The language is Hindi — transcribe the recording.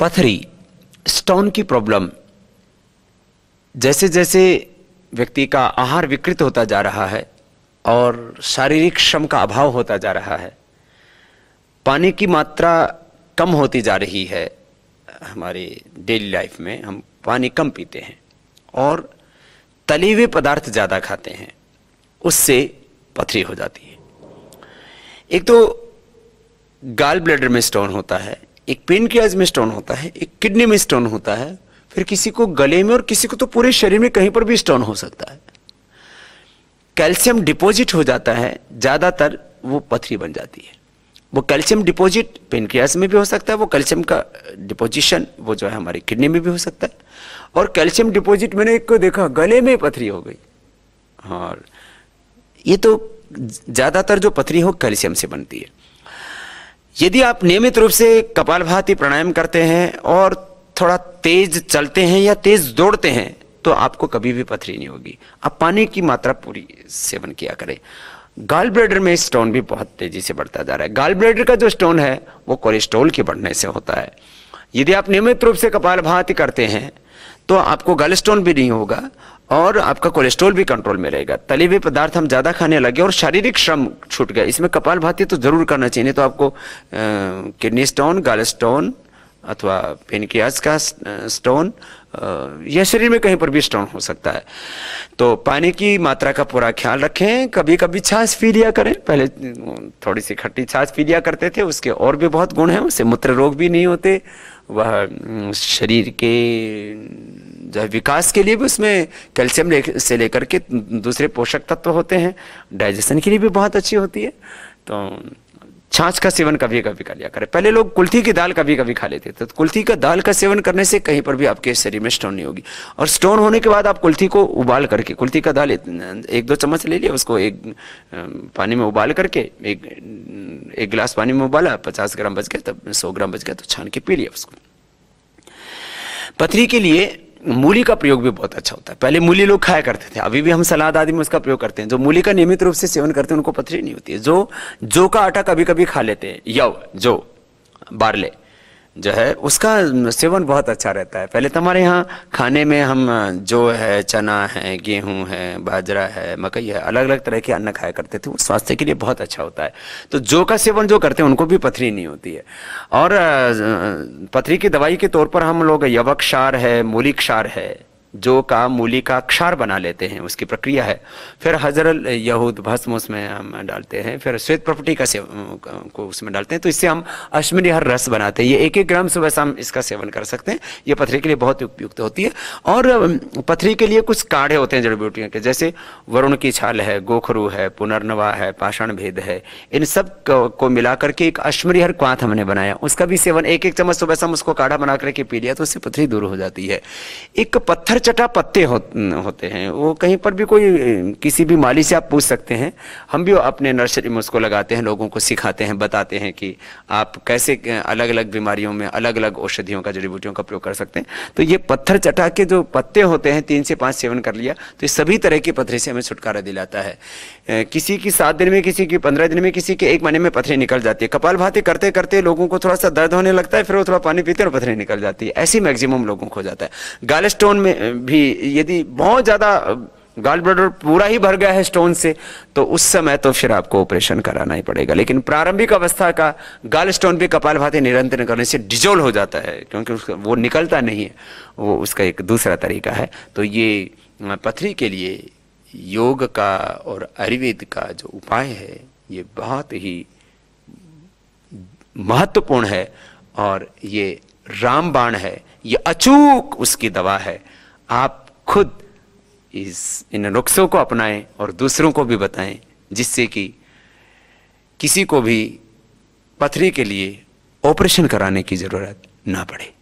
पथरी स्टोन की प्रॉब्लम जैसे जैसे व्यक्ति का आहार विकृत होता जा रहा है और शारीरिक श्रम का अभाव होता जा रहा है पानी की मात्रा कम होती जा रही है हमारी डेली लाइफ में हम पानी कम पीते हैं और तले हुए पदार्थ ज़्यादा खाते हैं उससे पथरी हो जाती है एक तो गाल ब्लडर में स्टोन होता है एक पेनक्रियाज में स्टोन होता है एक किडनी में स्टोन होता है फिर किसी को गले में और किसी को तो पूरे शरीर में कहीं पर भी स्टोन हो सकता है कैल्शियम डिपॉजिट हो जाता है ज़्यादातर वो पथरी बन जाती है वो कैल्शियम डिपॉजिट पेनक्रियाज में भी हो सकता है वो कैल्शियम का डिपोजिशन वो जो है हमारी किडनी में भी हो सकता है और कैल्शियम डिपॉजिट मैंने एक को देखा गले में पथरी हो गई और ये तो ज़्यादातर जो पथरी हो कैल्शियम से बनती है यदि आप नियमित रूप से कपालभाति प्राणायाम करते हैं और थोड़ा तेज चलते हैं या तेज दौड़ते हैं तो आपको कभी भी पथरी नहीं होगी आप पानी की मात्रा पूरी सेवन किया करें गाल ब्लेडर में स्टोन भी बहुत तेजी से बढ़ता जा रहा है गाल ब्लेडर का जो स्टोन है वो कोलेस्ट्रोल के बढ़ने से होता है यदि आप नियमित रूप से कपाल भाती करते हैं तो आपको गल भी नहीं होगा और आपका कोलेस्ट्रॉल भी कंट्रोल में रहेगा तले हुए पदार्थ हम ज़्यादा खाने लगे और शारीरिक श्रम छूट गया इसमें कपाल भाती तो ज़रूर करना चाहिए तो आपको किडनी स्टोन गल अथवा पेनकियाज का स्टोन यह शरीर में कहीं पर भी स्टोन हो सकता है तो पानी की मात्रा का पूरा ख्याल रखें कभी कभी छाछ पी लिया करें पहले थोड़ी सी खट्टी छाछ पी लिया करते थे उसके और भी बहुत गुण हैं उससे मूत्र रोग भी नहीं होते वह शरीर के जो विकास के लिए भी उसमें कैल्शियम ले, से लेकर के दूसरे पोषक तत्व होते हैं डाइजेशन के लिए भी बहुत अच्छी होती है तो छाछ का सेवन कभी कभी कर लिया करें पहले लोग कुल्थी की दाल कभी कभी खा लेते थे तो कुल्थी का दाल का सेवन करने से कहीं पर भी आपके शरीर में स्टोन नहीं होगी और स्टोन होने के बाद आप कुल्थी को उबाल करके कुल्थी का दाल एक दो चम्मच ले लिया उसको एक पानी में उबाल करके एक एक गिलास पानी में उबाला पचास ग्राम बच गया तब सौ ग्राम बच गया तो छान के पी लिया उसको पथरी के लिए मूली का प्रयोग भी बहुत अच्छा होता है पहले मूली लोग खाया करते थे अभी भी हम सलाद आदि में उसका प्रयोग करते हैं जो मूली का नियमित रूप से सेवन करते हैं उनको पथरी नहीं होती है जो जो का आटा कभी कभी खा लेते हैं यव जो बारले जो है उसका सेवन बहुत अच्छा रहता है पहले तो हमारे यहाँ खाने में हम जो है चना है गेहूं है बाजरा है मकई है अलग अलग तरह के अन्न खाया करते थे वो स्वास्थ्य के लिए बहुत अच्छा होता है तो जो का सेवन जो करते हैं उनको भी पथरी नहीं होती है और पथरी की दवाई के तौर पर हम लोग यवक क्षार है मूली क्षार है जो का मूली का क्षार बना लेते हैं उसकी प्रक्रिया है फिर हजरल यहूद भस्म उसमें हम डालते हैं फिर श्वेत प्रॉपर्टी का को उसमें डालते हैं तो इससे हम अश्मरी हर रस बनाते हैं ये एक एक ग्राम सुबह शाम इसका सेवन कर सकते हैं ये पथरी के लिए बहुत उपयुक्त होती है और पथरी के लिए कुछ काढ़े होते हैं जड़ी बूटियों के जैसे वरुण की छाल है गोखरू है पुनर्नवा है पाषाण भेद है इन सब को मिला करके एक हर क्वाथ हमने बनाया उसका भी सेवन एक एक चम्मच तो सुबह शाम उसको काढ़ा बना करके पी लिया तो उससे पथरी दूर हो जाती है एक पत्थर चटा पत्ते हो, होते हैं वो कहीं पर भी कोई किसी भी माली से आप पूछ सकते हैं हम भी अपने नर्सरी में उसको लगाते हैं लोगों को सिखाते हैं बताते हैं कि आप कैसे अलग अलग बीमारियों में अलग अलग औषधियों का जड़ी बूटियों का प्रयोग कर सकते हैं तो ये पत्थर चटा के जो पत्ते होते हैं तीन से पाँच सेवन कर लिया तो ये सभी तरह के पत्थरे से हमें छुटकारा दिलाता है किसी की सात दिन में किसी की पंद्रह दिन में किसी के एक महीने में पत्थरी निकल जाती है कपाल भाती करते करते लोगों को थोड़ा सा दर्द होने लगता है फिर वो थोड़ा पानी पीते हैं और पत्थरी निकल जाती है ऐसी मैक्सिमम लोगों को हो जाता है गाल स्टोन में भी यदि बहुत ज़्यादा गाल ब्लडर पूरा ही भर गया है स्टोन से तो उस समय तो फिर आपको ऑपरेशन कराना ही पड़ेगा लेकिन प्रारंभिक अवस्था का गाल स्टोन भी कपाल भाते निरंतर करने से डिजोल हो जाता है क्योंकि उसका वो निकलता नहीं है वो उसका एक दूसरा तरीका है तो ये पथरी के लिए योग का और आयुर्वेद का जो उपाय है ये बहुत ही महत्वपूर्ण है और ये रामबाण है ये अचूक उसकी दवा है आप खुद इस इन नुस्खों को अपनाएं और दूसरों को भी बताएं जिससे कि किसी को भी पथरी के लिए ऑपरेशन कराने की ज़रूरत ना पड़े